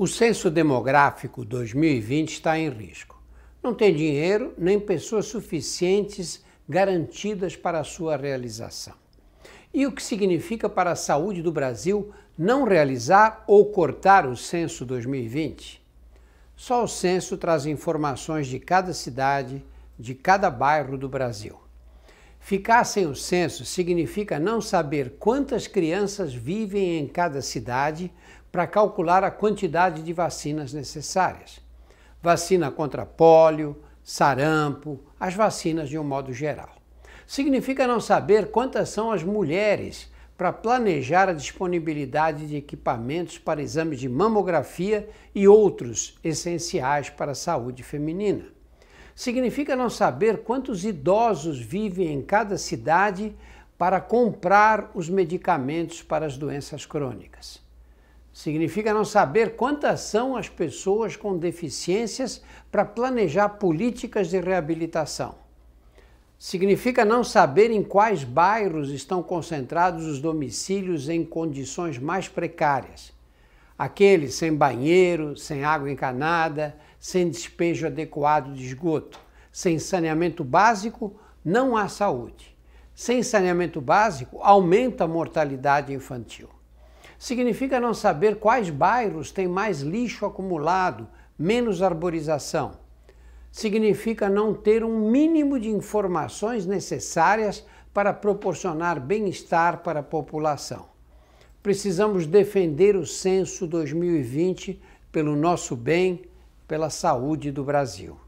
O censo demográfico 2020 está em risco. Não tem dinheiro nem pessoas suficientes garantidas para a sua realização. E o que significa para a saúde do Brasil não realizar ou cortar o censo 2020? Só o censo traz informações de cada cidade, de cada bairro do Brasil. Ficar sem o censo significa não saber quantas crianças vivem em cada cidade para calcular a quantidade de vacinas necessárias. Vacina contra pólio, sarampo, as vacinas de um modo geral. Significa não saber quantas são as mulheres para planejar a disponibilidade de equipamentos para exames de mamografia e outros essenciais para a saúde feminina significa não saber quantos idosos vivem em cada cidade para comprar os medicamentos para as doenças crônicas. Significa não saber quantas são as pessoas com deficiências para planejar políticas de reabilitação. Significa não saber em quais bairros estão concentrados os domicílios em condições mais precárias. Aqueles sem banheiro, sem água encanada, sem despejo adequado de esgoto, sem saneamento básico, não há saúde. Sem saneamento básico, aumenta a mortalidade infantil. Significa não saber quais bairros têm mais lixo acumulado, menos arborização. Significa não ter um mínimo de informações necessárias para proporcionar bem-estar para a população. Precisamos defender o censo 2020 pelo nosso bem pela saúde do Brasil.